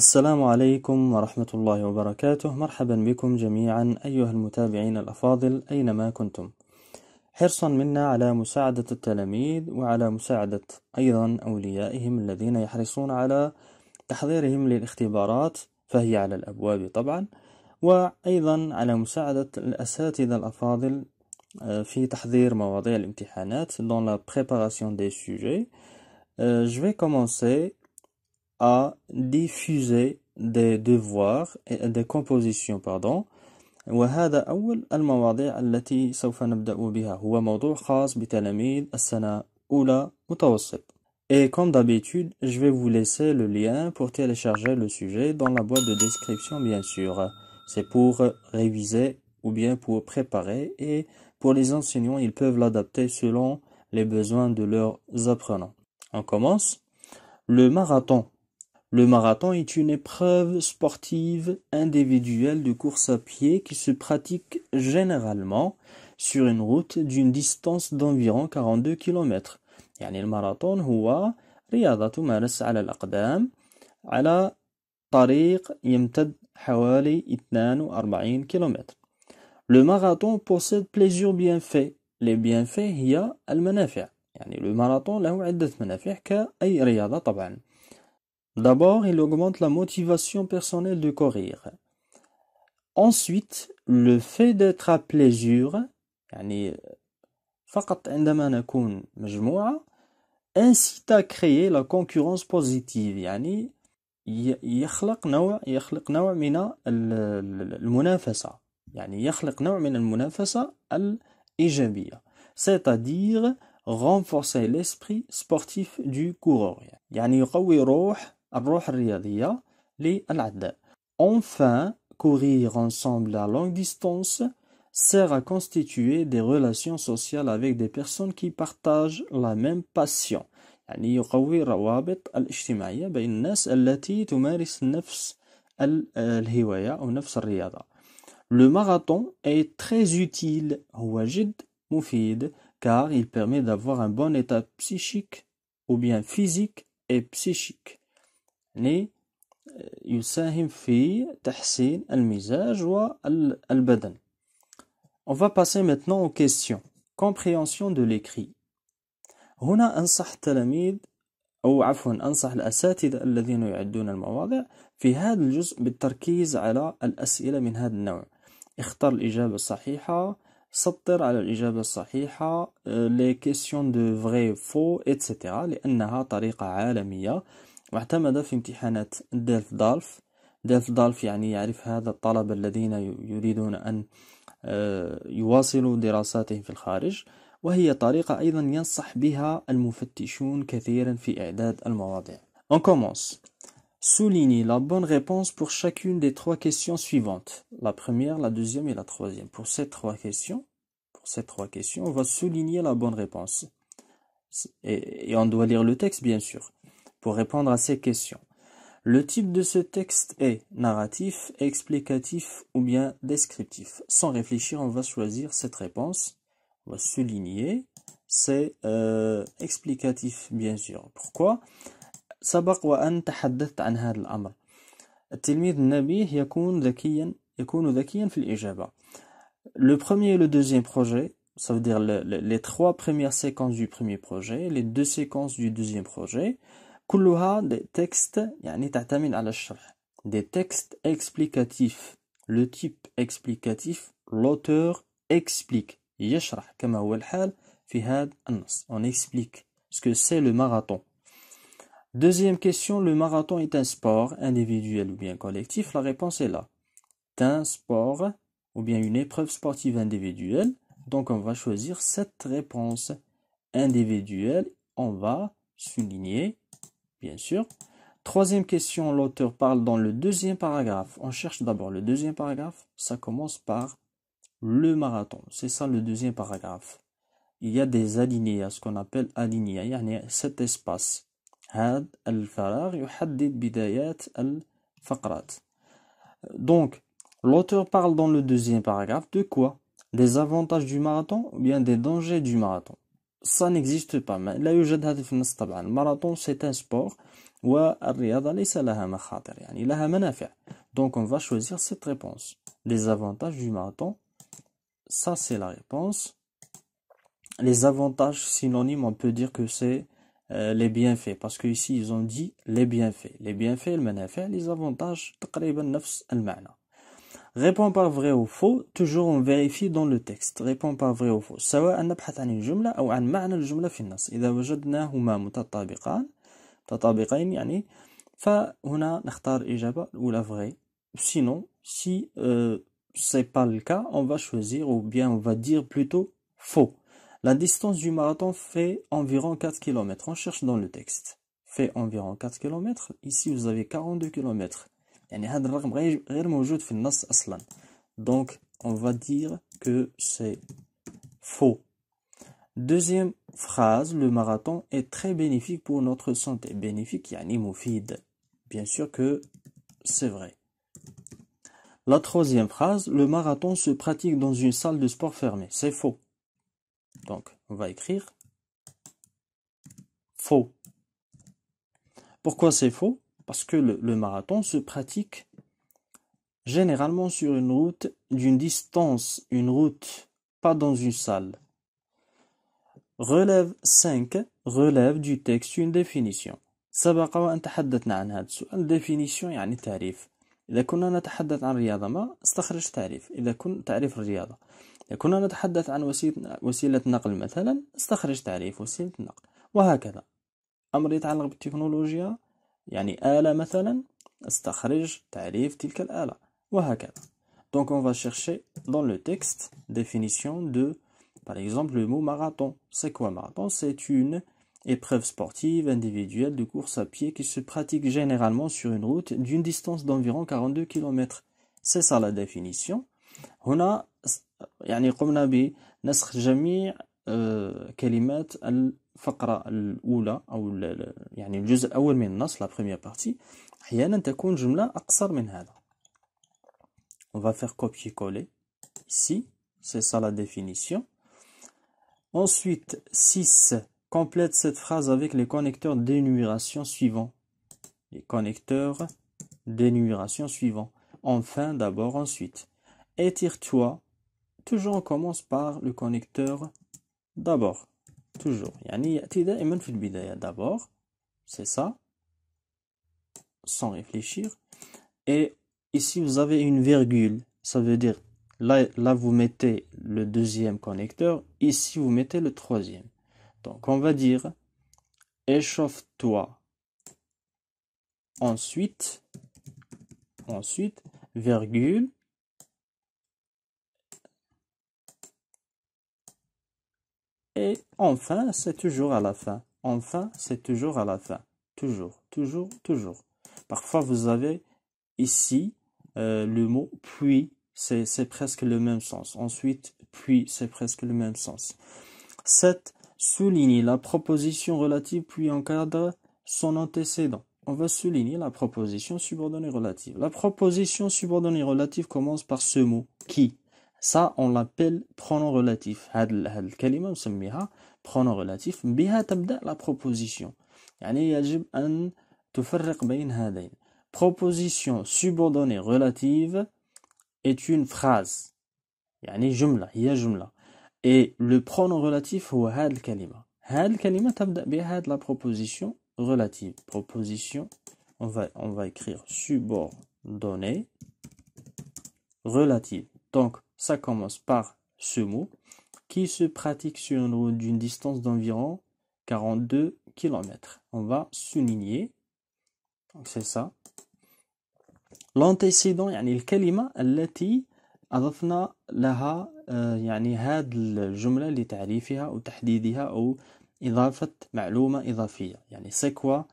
السلام عليكم ورحمة الله وبركاته مرحبا بكم جميعا أيها المتابعين الأفاضل أينما كنتم حرصا منا على مساعدة التلاميذ وعلى مساعدة أيضا أوليائهم الذين يحرصون على تحضيرهم للاختبارات فهي على الأبواب طبعا وأيضا على مساعدة الأساتذة الأفاضل آه، في تحضير مواضيع الامتحانات dans la préparation des sujets euh، je vais commencer à diffuser des devoirs et des compositions pardon Et comme d'habitude, je vais vous laisser le lien pour télécharger le sujet dans la boîte de description bien sûr. C'est pour réviser ou bien pour préparer et pour les enseignants, ils peuvent l'adapter selon les besoins de leurs apprenants. On commence. Le marathon le marathon est une épreuve sportive individuelle de course à pied qui se pratique généralement sur une route d'une distance d'environ 42 km. يعني الماراثون هو رياضة تمارس على الأقدام على طريق يمتد حوالي 42 km. Le marathon possède plusieurs bienfaits. Les bienfaits هي المنافع يعني le marathon له عدة منافع كأي رياضة طبعا D'abord, il augmente la motivation personnelle de courir. Ensuite, le fait d'être à plaisir, يعني فقط عندما نكون مجموعة, incite à créer la concurrence positive, يعني يخلق نوع يخلق نوع من المنافسة, يعني يخلق نوع من المنافسة الإيجابية, c'est-à-dire renforcer l'esprit sportif du coureur, يعني يقوي روح Enfin, courir ensemble à longue distance sert à constituer des relations sociales avec des personnes qui partagent la même passion. Le marathon est très utile هو جد car il permet d'avoir un bon état psychique ou bien physique et psychique. يعني, آه، يساهم في تحسين المزاج والبدن On va passer maintenant aux questions. Compréhension de l'écrit. هنا أنصح التلاميذ أو عفوا أنصح الأساتذة الذين يعدون المواضع في هذا الجزء بالتركيز على الأسئلة من هذا النوع اختر الإجابة الصحيحة سطر على الإجابة الصحيحة آه، les questions de vrai faux etc لأنها طريقة عالمية واعتمد في امتحانات ديلف دالف ديلف دالف يعني يعرف هذا الطلب الذين يريدون أن يواصلوا دراساتهم في الخارج وهي طريقة أيضا ينصح بها المفتشون كثيرا في إعداد المواضيع On commence Soulignez la bonne réponse pour chacune des trois questions suivantes. La première, la deuxième et la troisième. Pour ces trois questions, pour ces trois questions, on va souligner la bonne réponse. Et, et on doit lire le texte, bien sûr. pour répondre à ces questions. Le type de ce texte est narratif, explicatif ou bien descriptif. Sans réfléchir, on va choisir cette réponse. On va souligner. C'est euh, explicatif, bien sûr. Pourquoi سبق تحدثت عن هذا Le premier et le deuxième projet, ça veut dire les trois premières séquences du premier projet, les deux séquences du deuxième projet, كلها des textes des textes explicatifs le type explicatif l'auteur explique on explique ce que c'est le marathon deuxième question le marathon est un sport individuel ou bien collectif la réponse est là c'est un sport ou bien une épreuve sportive individuelle donc on va choisir cette réponse individuelle on va souligner bien sûr. Troisième question, l'auteur parle dans le deuxième paragraphe. On cherche d'abord le deuxième paragraphe. Ça commence par le marathon. C'est ça le deuxième paragraphe. Il y a des alinéas, ce qu'on appelle alinéas. Il y a cet espace. Donc, l'auteur parle dans le deuxième paragraphe de quoi Des avantages du marathon ou bien des dangers du marathon ça n'existe pas لا يوجد هذا في النص donc on va choisir cette réponse les avantages du marathon ça c'est la réponse les avantages synonymes on peut dire que c'est euh, les bienfaits parce que ici ils ont dit les bienfaits les bienfaits المنافع les avantages تقريبا نفس المعنى Réponds par vrai ou faux, toujours on vérifie dans le texte. Réponds par vrai ou faux. سواء نبحث عن الجملة أو عن معنى الجملة في النص. إذا وجدناهما متطابقان متطابقين يعني فهنا نختار الأولى vrai. Sinon, si ce euh, c'est pas le cas, on va choisir ou bien on va dire plutôt faux. La distance du marathon fait environ 4 km. On cherche dans le texte. Fait environ 4 km. Ici, vous avez 42 km donc on va dire que c'est faux deuxième phrase le marathon est très bénéfique pour notre santé bénéfique يعني مفيد bien sûr que c'est vrai la troisième phrase le marathon se pratique dans une salle de sport fermée c'est faux donc on va écrire faux pourquoi c'est faux parce que le, le marathon se pratique généralement sur une route d'une distance, une route, pas dans une salle. Relève 5 relève du texte une définition. سبق وأن تحدثنا عن هذا السؤال ديفينيسيون يعني تعريف إذا كنا نتحدث عن رياضة ما استخرج تعريف إذا كن تعريف الرياضة إذا كنا نتحدث عن وسيلة, وسيلة نقل مثلا استخرج تعريف وسيلة نقل وهكذا أمر يتعلق بالتكنولوجيا donc on va chercher dans le texte définition de par exemple le mot marathon c'est quoi marathon c'est une épreuve sportive individuelle de course à pied qui se pratique généralement sur une route d'une distance d'environ 42 km c'est ça la définition on a يعني قمنا كلمات On va faire copier-coller ici, c'est ça la définition. Ensuite, 6 complète cette phrase avec les connecteurs d'énumération suivants. Les connecteurs d'énumération suivants. Enfin, d'abord, ensuite. Étire-toi. Toujours on commence par le connecteur d'abord toujours d'abord c'est ça sans réfléchir et ici vous avez une virgule ça veut dire là, là vous mettez le deuxième connecteur ici vous mettez le troisième donc on va dire échauffe-toi ensuite ensuite virgule Et enfin, c'est toujours à la fin. Enfin, c'est toujours à la fin. Toujours, toujours, toujours. Parfois, vous avez ici euh, le mot puis, c'est presque le même sens. Ensuite, puis, c'est presque le même sens. 7. Souligner la proposition relative puis encadre son antécédent. On va souligner la proposition subordonnée relative. La proposition subordonnée relative commence par ce mot qui. Ça, on l'appelle pronom relatif. هذا الكلمة نسميها pronom relatif. Biha tabda la proposition. يعني يجب an تفرق bain hadain. Proposition subordonnée relative est une phrase. Yani jumla une jumla. Et le pronom relatif ou هذا kalima. هذه kalima la proposition relative. Proposition, on va, on va écrire subordonnée relative. Donc, ça commence par ce mot qui se pratique sur une route d'une distance d'environ 42 km. On va souligner. Donc c'est ça. L'antécédent, يعني الكلمة التي أضفنا لها يعني هذه الجملة لتعريفها أو تحديدها أو إضافة معلومة إضافية. يعني c'est quoi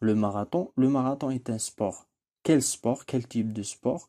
le marathon Le marathon est un sport. Quel sport Quel type de sport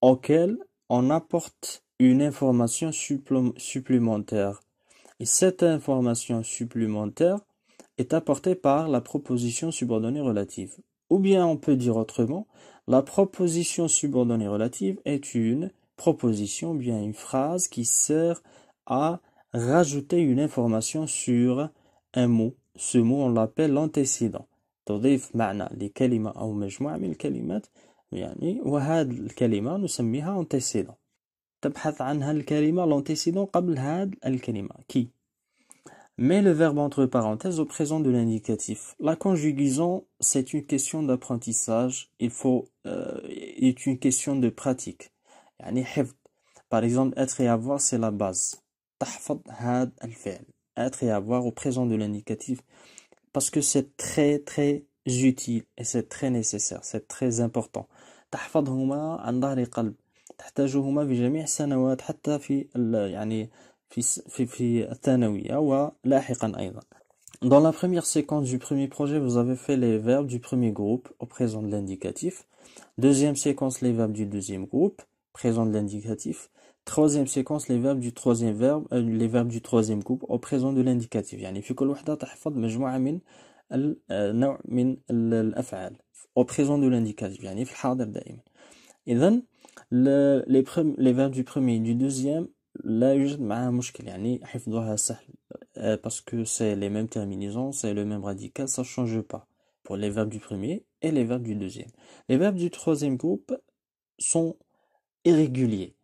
auquel on apporte une information supplémentaire, et cette information supplémentaire est apportée par la proposition subordonnée relative. Ou bien on peut dire autrement, la proposition subordonnée relative est une proposition, bien une phrase qui sert à rajouter une information sur un mot. Ce mot, on l'appelle l'antécédent. يعني met le verbe entre parenthèses au présent de l'indicatif. La conjugaison, c'est une question d'apprentissage, il faut C'est euh, est une question de pratique. Par exemple, être et avoir, c'est la base. Être et avoir au présent de l'indicatif parce que c'est très très utile et c'est très nécessaire, c'est très important. Dans la première séquence du premier projet, vous avez fait les verbes du premier groupe au présent de l'indicatif. Deuxième séquence, les verbes du deuxième groupe, présent de l'indicatif. Troisième séquence, les verbes du troisième verbe, euh, les verbes du troisième groupe au présent de l'indicatif. في كل تحفظ نوع من au présent de l'indicatif يعني في les, les verbes du premier et du deuxième la parce que c'est les mêmes terminaisons c'est le même radical ça change pas pour les verbes du premier et les verbes du deuxième les verbes du troisième groupe sont irréguliers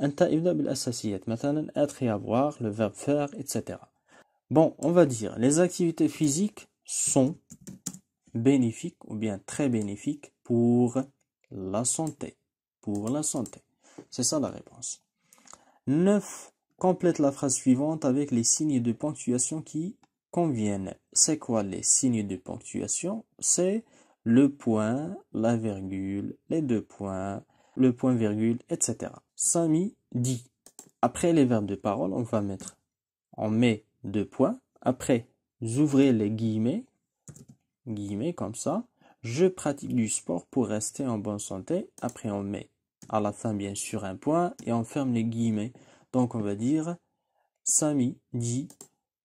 être et avoir, le verbe faire, etc. Bon, on va dire, les activités physiques sont bénéfiques ou bien très bénéfiques pour la santé. Pour la santé. C'est ça la réponse. 9. Complète la phrase suivante avec les signes de ponctuation qui conviennent. C'est quoi les signes de ponctuation C'est le point, la virgule, les deux points, le point virgule, etc. Samy dit. Après les verbes de parole, on va mettre, on met deux points. Après, ouvrez les guillemets, guillemets comme ça. Je pratique du sport pour rester en bonne santé. Après, on met à la fin, bien sûr, un point et on ferme les guillemets. Donc, on va dire, Samy dit,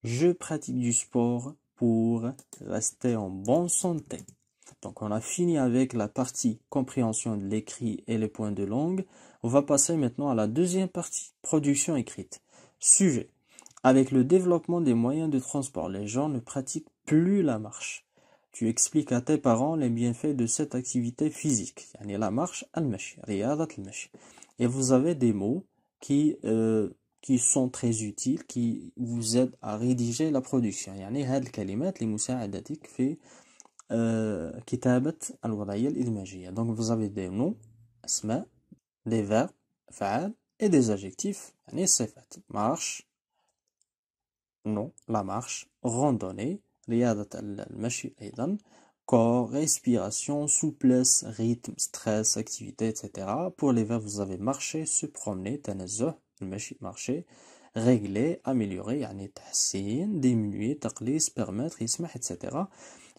je pratique du sport pour rester en bonne santé. Donc on a fini avec la partie compréhension de l'écrit et les points de langue. On va passer maintenant à la deuxième partie, production écrite. Sujet. Avec le développement des moyens de transport, les gens ne pratiquent plus la marche. Tu expliques à tes parents les bienfaits de cette activité physique, la marche al mesh Et vous avez des mots qui euh, qui sont très utiles, qui vous aident à rédiger la production. Yani les الكلمات li fait... Euh, donc vous avez des noms des verbes فعال et des adjectifs marche non la marche randonnée رياضة corps, respiration, souplesse, rythme, stress, activité, etc. Pour les verbes, vous avez marché, se promener, تنزه, marcher, régler, améliorer, يعني تحسين, diminuer, تقليص, permettre, etc.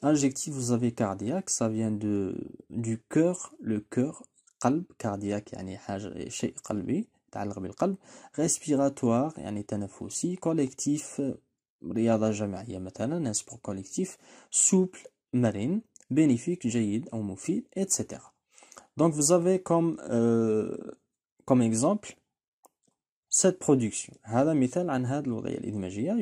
Adjectif, vous avez cardiaque, ça vient de, du cœur, le cœur, قلب, cardiaque, يعني حاجة, شيء قلبي, يتعلق بالقلب. Respiratoire, يعني تنفسي. Collectif, رياضة جماعية مثلا, sport collectif. Souple, marine. Bénéfique, جيد ou etc. Donc vous avez comme, euh, comme exemple cette production. هذا مثال عن هذه الوضعية الإدماجية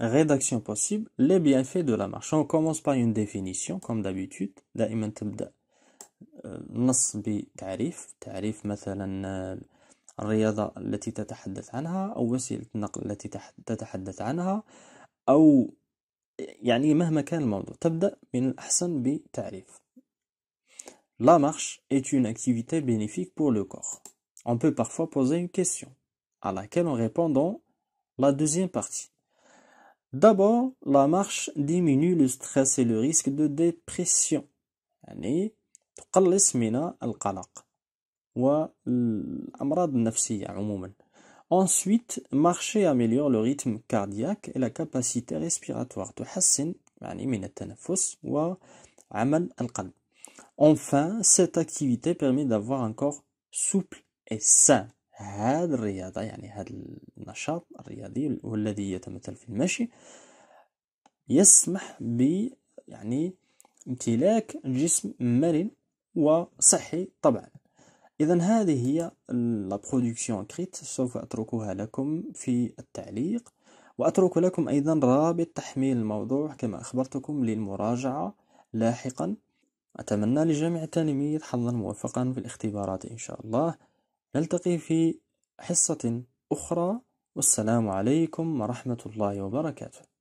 Rédaction possible, les bienfaits de la marche. On commence par une définition, comme d'habitude. دائما بتعريف تعريف مثلا التي تتحدث عنها النقل التي تتحدث عنها La marche est une activité bénéfique pour le corps. On peut parfois poser une question à laquelle on répond dans la deuxième partie. D'abord, la marche diminue le stress et le risque de dépression. Ensuite, marcher améliore le rythme cardiaque et la capacité respiratoire. Enfin, cette activité permet d'avoir un corps souple et sain. هذه الرياضة يعني هذا النشاط الرياضي والذي يتمثل في المشي يسمح ب يعني امتلاك جسم مرن وصحي طبعا اذا هذه هي لا برودكسيون كريت سوف اتركها لكم في التعليق واترك لكم ايضا رابط تحميل الموضوع كما اخبرتكم للمراجعه لاحقا اتمنى لجميع التلاميذ حظا موفقا في الاختبارات ان شاء الله نلتقي في حصة أخرى والسلام عليكم ورحمة الله وبركاته